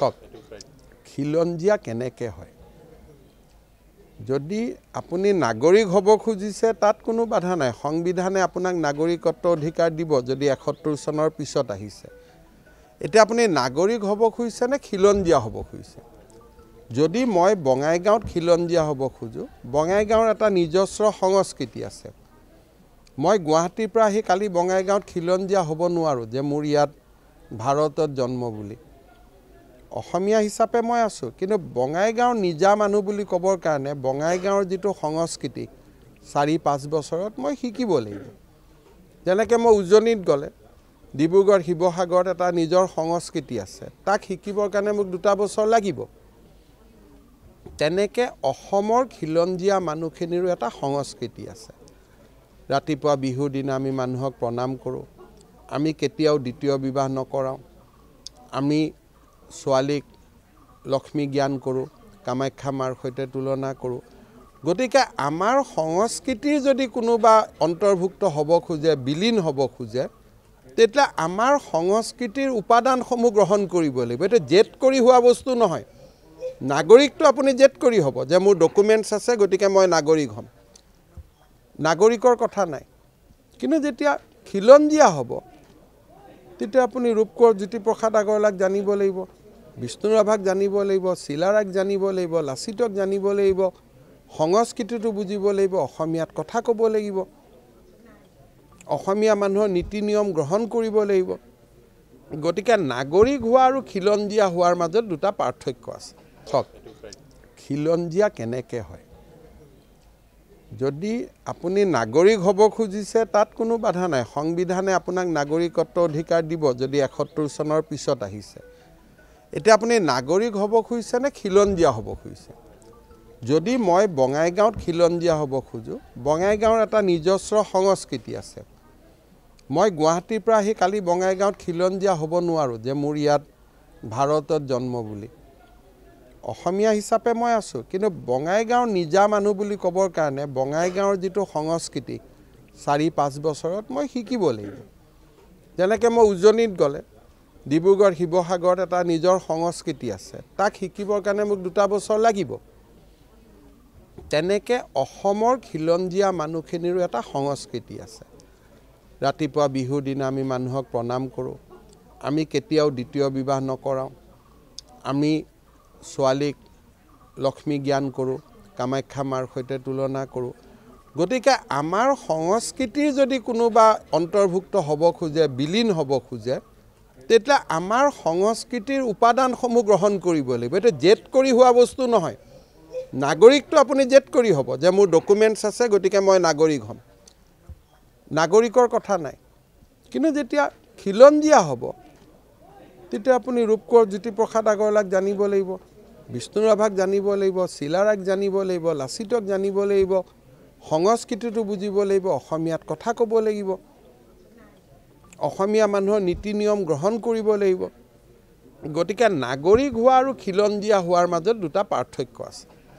চাওক খিলঞ্জীয়া কেনেকৈ হয় যদি আপুনি নাগৰিক হ'ব খুজিছে তাত কোনো বাধা নাই সংবিধানে আপোনাক নাগৰিকত্ব অধিকাৰ দিব যদি এসত্তৰ চনৰ পিছত আহিছে এতিয়া আপুনি নাগৰিক হ'ব খুজিছে নে খিলঞ্জীয়া হ'ব খুজিছে যদি মই বঙাইগাঁৱত খিলঞ্জীয়া হ'ব খোজোঁ বঙাইগাঁৱৰ এটা নিজস্ব সংস্কৃতি আছে মই গুৱাহাটীৰ পৰা আহি কালি বঙাইগাঁৱত খিলঞ্জীয়া হ'ব নোৱাৰোঁ যে মোৰ ইয়াত ভাৰতত জন্ম বুলি অসমীয়া হিচাপে মই আছোঁ কিন্তু বঙাইগাঁও নিজা মানুহ বুলি ক'বৰ কাৰণে বঙাইগাঁৱৰ যিটো সংস্কৃতি চাৰি পাঁচ বছৰত মই শিকিব লাগিব যেনেকৈ মই উজনিত গ'লে ডিব্ৰুগড় শিৱসাগৰত এটা নিজৰ সংস্কৃতি আছে তাক শিকিবৰ কাৰণে মোক দুটা বছৰ লাগিব তেনেকৈ অসমৰ খিলঞ্জীয়া মানুহখিনিৰো এটা সংস্কৃতি আছে ৰাতিপুৱা বিহুৰ দিনা আমি মানুহক প্ৰণাম কৰোঁ আমি কেতিয়াও দ্বিতীয় বিবাহ নকৰাওঁ আমি ছোৱালীক লক্ষ্মী জ্ঞান কৰোঁ কামাখ্যা মাৰ সৈতে তুলনা কৰোঁ গতিকে আমাৰ সংস্কৃতিৰ যদি কোনোবা অন্তৰ্ভুক্ত হ'ব খোজে বিলীন হ'ব খোজে তেতিয়া আমাৰ সংস্কৃতিৰ উপাদানসমূহ গ্ৰহণ কৰিব লাগিব এইটো জেদ কৰি হোৱা বস্তু নহয় নাগৰিকটো আপুনি জেদ কৰি হ'ব যে মোৰ ডকুমেণ্টছ আছে গতিকে মই নাগৰিক হ'ম নাগৰিকৰ কথা নাই কিন্তু যেতিয়া খিলঞ্জীয়া হ'ব তেতিয়া আপুনি ৰূপকোঁৱৰ জ্যোতিপ্ৰসাদ আগৰৱালাক জানিব লাগিব বিষ্ণুৰ অভাগ জানিব লাগিব চিলাৰাক জানিব লাগিব লাচিতক জানিব লাগিব সংস্কৃতিটো বুজিব লাগিব অসমীয়াত কথা ক'ব লাগিব অসমীয়া মানুহৰ নীতি নিয়ম গ্ৰহণ কৰিব লাগিব গতিকে নাগৰিক হোৱা আৰু খিলঞ্জীয়া হোৱাৰ মাজত দুটা পাৰ্থক্য আছে চাওক খিলঞ্জীয়া কেনেকৈ হয় যদি আপুনি নাগৰিক হ'ব খুজিছে তাত কোনো বাধা নাই সংবিধানে আপোনাক নাগৰিকত্ব অধিকাৰ দিব যদি এসত্তৰ চনৰ পিছত আহিছে এতিয়া আপুনি নাগৰিক হ'ব খুজিছে নে খিলঞ্জীয়া হ'ব খুজিছে যদি মই বঙাইগাঁৱত খিলঞ্জীয়া হ'ব খোজোঁ বঙাইগাঁৱৰ এটা নিজস্ব সংস্কৃতি আছে মই গুৱাহাটীৰ পৰা আহি কালি বঙাইগাঁৱত খিলঞ্জীয়া হ'ব নোৱাৰোঁ যে মোৰ ইয়াত ভাৰতত জন্ম বুলি অসমীয়া হিচাপে মই আছোঁ কিন্তু বঙাইগাঁৱৰ নিজা মানুহ বুলি ক'বৰ কাৰণে বঙাইগাঁৱৰ যিটো সংস্কৃতি চাৰি পাঁচ বছৰত মই শিকিব লাগিব যেনেকৈ মই উজনিত গ'লে ডিব্ৰুগড় শিৱসাগৰত এটা নিজৰ সংস্কৃতি আছে তাক শিকিবৰ কাৰণে মোক দুটা বছৰ লাগিব তেনেকৈ অসমৰ খিলঞ্জীয়া মানুহখিনিৰো এটা সংস্কৃতি আছে ৰাতিপুৱা বিহুৰ দিনা আমি মানুহক প্ৰণাম কৰোঁ আমি কেতিয়াও দ্বিতীয় বিবাহ নকৰাওঁ আমি ছোৱালীক লক্ষ্মী জ্ঞান কৰোঁ কামাখ্যা মাৰ সৈতে তুলনা কৰোঁ গতিকে আমাৰ সংস্কৃতিৰ যদি কোনোবা অন্তৰ্ভুক্ত হ'ব খোজে বিলীন হ'ব খোজে তেতিয়া আমাৰ সংস্কৃতিৰ উপাদানসমূহ গ্ৰহণ কৰিব লাগিব এইটো জেদ কৰি হোৱা বস্তু নহয় নাগৰিকটো আপুনি জেদ কৰি হ'ব যে মোৰ ডকুমেণ্টছ আছে গতিকে মই নাগৰিক হ'ম নাগৰিকৰ কথা নাই কিন্তু যেতিয়া খিলঞ্জীয়া হ'ব তেতিয়া আপুনি ৰূপকোঁৱৰ জ্যোতিপ্ৰসাদ আগৰৱালাক জানিব লাগিব বিষ্ণুৰাভাক জানিব লাগিব চিলাৰাক জানিব লাগিব লাচিতক জানিব লাগিব সংস্কৃতিটো বুজিব লাগিব অসমীয়াত কথা ক'ব লাগিব অসমীয়া মানুহৰ নীতি নিয়ম গ্ৰহণ কৰিব লাগিব গতিকে নাগৰিক হোৱা আৰু খিলঞ্জীয়া হোৱাৰ মাজত দুটা পাৰ্থক্য আছে